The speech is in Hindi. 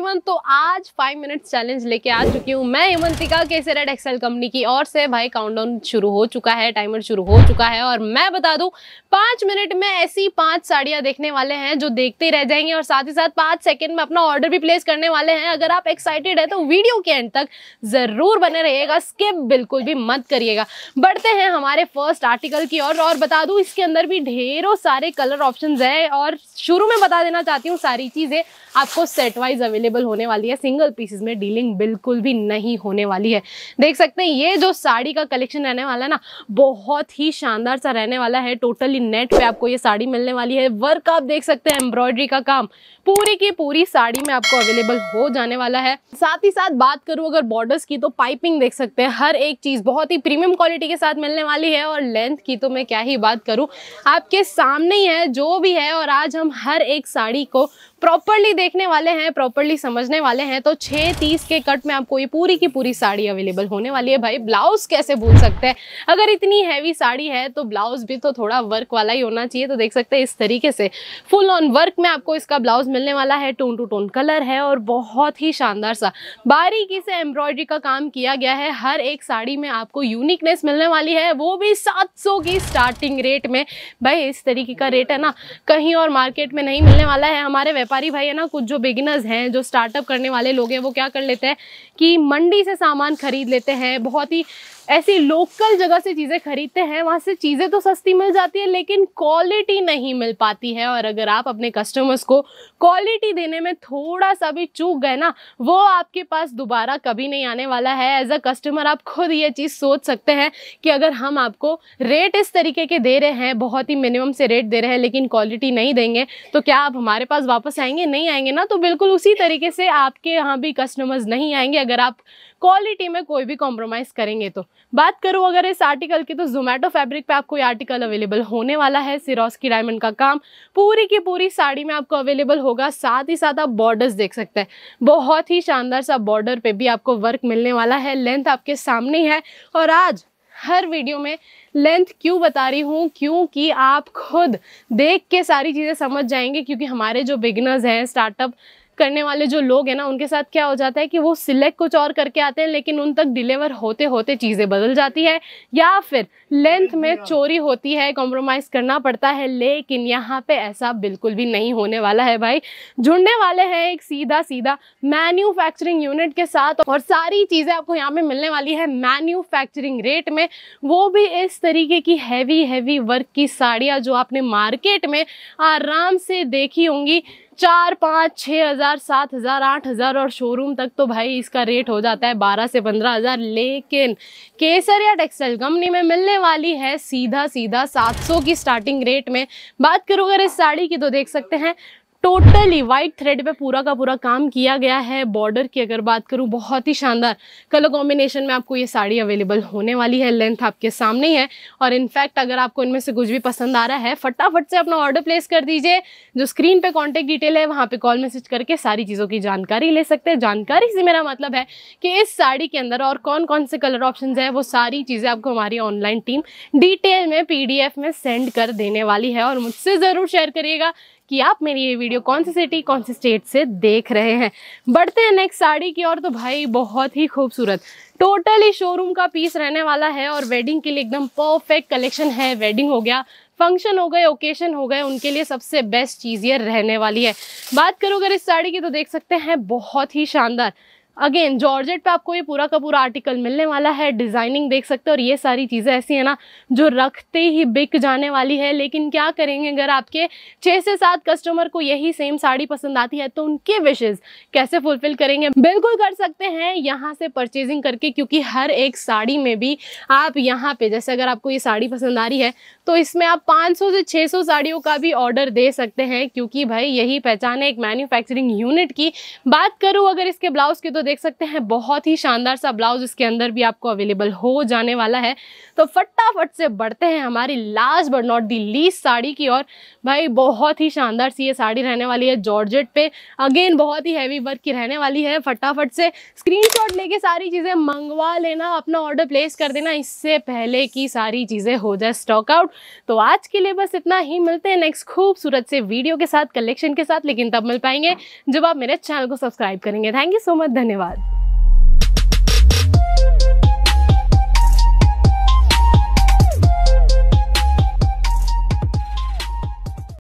एवरीवन तो आज फाइव मिनट्स चैलेंज लेके आ चुकी हूँ मैं हेमंतिका केसे रेड एक्सेल कंपनी की ओर से भाई काउंटडाउन शुरू हो चुका है टाइमर शुरू हो चुका है और मैं बता दू पाँच मिनट में ऐसी पांच साड़ियाँ देखने वाले हैं जो देखते रह जाएंगे और साथ ही साथ पाँच सेकेंड में अपना ऑर्डर भी प्लेस करने वाले हैं अगर आप एक्साइटेड है तो वीडियो के एंड तक ज़रूर बने रहिएगा स्किप बिल्कुल भी मत करिएगा बढ़ते हैं हमारे फर्स्ट आर्टिकल की ओर और, और बता दूँ इसके अंदर भी ढेरों सारे कलर ऑप्शन है और शुरू में बता देना चाहती हूँ सारी चीज़ें आपको सेट वाइज अवेलेबल अवेलेबल होने वाली है सिंगल पीसेज में डीलिंग बिल्कुल भी नहीं होने वाली है देख सकते हैं ये जो साड़ी का कलेक्शन रहने वाला है ना बहुत ही शानदार सा रहने वाला है टोटली नेट पे आपको ये साड़ी मिलने वाली है वर्क आप देख सकते हैं एम्ब्रॉयडरी का काम पूरी की पूरी साड़ी में आपको अवेलेबल हो जाने वाला है साथ ही साथ बात करूँ अगर बॉर्डर्स की तो पाइपिंग देख सकते हैं हर एक चीज़ बहुत ही प्रीमियम क्वालिटी के साथ मिलने वाली है और लेंथ की तो मैं क्या ही बात करूँ आपके सामने ही है जो भी है और आज हम हर एक साड़ी को प्रॉपरली देखने वाले हैं प्रॉपरली समझने वाले हैं तो छः तीस के कट में आपको ये पूरी की पूरी साड़ी अवेलेबल होने वाली है भाई ब्लाउज कैसे भूल सकते हैं अगर इतनी हैवी साड़ी है तो ब्लाउज भी तो थोड़ा वर्क वाला ही होना चाहिए तो देख सकते हैं इस तरीके से फुल ऑन वर्क में आपको इसका ब्लाउज मिलने वाला है टोन टू टोन कलर है और बहुत ही शानदार सा बारीकी से एम्ब्रॉयडरी का काम किया गया है हर एक साड़ी में आपको यूनिकनेस मिलने वाली है वो भी सात की स्टार्टिंग रेट में भाई इस तरीके का रेट है ना कहीं और मार्केट में नहीं मिलने वाला है हमारे व्यापारी भाई है ना कुछ जो बिगिनर्स हैं जो स्टार्टअप करने वाले लोग हैं वो क्या कर लेते हैं कि मंडी से सामान खरीद लेते हैं बहुत ही ऐसी लोकल जगह से चीज़ें खरीदते हैं वहाँ से चीज़ें तो सस्ती मिल जाती है लेकिन क्वालिटी नहीं मिल पाती है और अगर आप अपने कस्टमर्स को क्वालिटी देने में थोड़ा सा भी चूक गए ना वो आपके पास दोबारा कभी नहीं आने वाला है एज अ कस्टमर आप खुद ये चीज़ सोच सकते हैं कि अगर हम आपको रेट इस तरीके के दे रहे हैं बहुत ही मिनिमम से रेट दे रहे हैं लेकिन क्वालिटी नहीं देंगे तो क्या आप हमारे पास वापस आएंगे नहीं आएंगे ना तो बिल्कुल उसी तरीके से आपके यहाँ भी कस्टमर्स नहीं आएंगे अगर आप क्वालिटी में कोई भी कॉम्प्रोमाइज़ करेंगे तो बात करूँ अगर इस आर्टिकल की तो जोमेटो फैब्रिक पे आपको ये आर्टिकल अवेलेबल होने वाला है सिरोस की डायमंड का काम पूरी की पूरी साड़ी में आपको अवेलेबल होगा साथ ही साथ आप बॉर्डर्स देख सकते हैं बहुत ही शानदार सा बॉर्डर पे भी आपको वर्क मिलने वाला है लेंथ आपके सामने है और आज हर वीडियो में लेंथ क्यों बता रही हूँ क्योंकि आप खुद देख के सारी चीज़ें समझ जाएंगे क्योंकि हमारे जो बिगनर्स हैं स्टार्टअप करने वाले जो लोग हैं ना उनके साथ क्या हो जाता है कि वो सिलेक्ट कुछ और करके आते हैं लेकिन उन तक डिलीवर होते होते चीज़ें बदल जाती है या फिर लेंथ में चोरी होती है कॉम्प्रोमाइज़ करना पड़ता है लेकिन यहाँ पे ऐसा बिल्कुल भी नहीं होने वाला है भाई जुड़ने वाले हैं एक सीधा सीधा मैन्यूफैक्चरिंग यूनिट के साथ और सारी चीज़ें आपको यहाँ पे मिलने वाली है मैन्यूफैक्चरिंग रेट में वो भी इस तरीके की हैवी हैवी वर्क की साड़ियाँ जो आपने मार्केट में आराम से देखी होंगी चार पाँच छः हज़ार सात हज़ार आठ हज़ार और शोरूम तक तो भाई इसका रेट हो जाता है बारह से पंद्रह हज़ार लेकिन केसर या टेक्सटाइल कंपनी में मिलने वाली है सीधा सीधा सात सौ की स्टार्टिंग रेट में बात करूँ अगर इस साड़ी की तो देख सकते हैं टोटली वाइट थ्रेड पे पूरा का पूरा काम किया गया है बॉर्डर की अगर बात करूँ बहुत ही शानदार कलर कॉम्बिनेशन में आपको ये साड़ी अवेलेबल होने वाली है लेंथ आपके सामने ही है और इनफैक्ट अगर आपको इनमें से कुछ भी पसंद आ रहा है फटाफट से अपना ऑर्डर प्लेस कर दीजिए जो स्क्रीन पे कॉन्टेक्ट डिटेल है वहाँ पर कॉल मैसेज करके सारी चीज़ों की जानकारी ले सकते हैं जानकारी से मेरा मतलब है कि इस साड़ी के अंदर और कौन कौन से कलर ऑप्शन है वो सारी चीज़ें आपको हमारी ऑनलाइन टीम डिटेल में पी में सेंड कर देने वाली है और मुझसे ज़रूर शेयर करिएगा कि आप मेरी ये वीडियो कौन सी सिटी कौन सी स्टेट से देख रहे हैं बढ़ते हैं नेक्स्ट साड़ी की और तो भाई बहुत ही खूबसूरत टोटली शोरूम का पीस रहने वाला है और वेडिंग के लिए एकदम परफेक्ट कलेक्शन है वेडिंग हो गया फंक्शन हो गए ओकेशन हो गए उनके लिए सबसे बेस्ट चीज़ ये रहने वाली है बात करूँ अगर इस साड़ी की तो देख सकते हैं बहुत ही शानदार अगेन जॉर्जेट पे आपको ये पूरा का पूरा आर्टिकल मिलने वाला है डिज़ाइनिंग देख सकते हो और ये सारी चीज़ें ऐसी हैं ना जो रखते ही बिक जाने वाली है लेकिन क्या करेंगे अगर आपके छः से सात कस्टमर को यही सेम साड़ी पसंद आती है तो उनके विशेज़ कैसे फुलफ़िल करेंगे बिल्कुल कर सकते हैं यहाँ से परचेजिंग करके क्योंकि हर एक साड़ी में भी आप यहाँ पर जैसे अगर आपको ये साड़ी पसंद आ रही है तो इसमें आप 500 से 600 साड़ियों का भी ऑर्डर दे सकते हैं क्योंकि भाई यही पहचान है एक मैन्युफैक्चरिंग यूनिट की बात करूँ अगर इसके ब्लाउज़ की तो तो देख सकते हैं बहुत ही शानदार सा ब्लाउज इसके अंदर भी आपको अवेलेबल हो जाने वाला है तो फटाफट से बढ़ते हैं हमारी last but not the least sari की और भाई बहुत ही शानदार सी ये साड़ी रहने वाली है जॉर्जेट पे अगेन बहुत ही हैवी वर्क की रहने वाली है फटाफट से स्क्रीनशॉट लेके सारी चीज़ें मंगवा लेना अपना ऑर्डर प्लेस कर देना इससे पहले की सारी चीज़ें हो जाए स्टॉक आउट तो आज के लिए बस इतना ही मिलते हैं नेक्स्ट खूबसूरत से वीडियो के साथ कलेक्शन के साथ लेकिन तब मिल पाएंगे जब आप मेरे चैनल को सब्सक्राइब करेंगे थैंक यू सो मच धन्यवाद धन्यवाद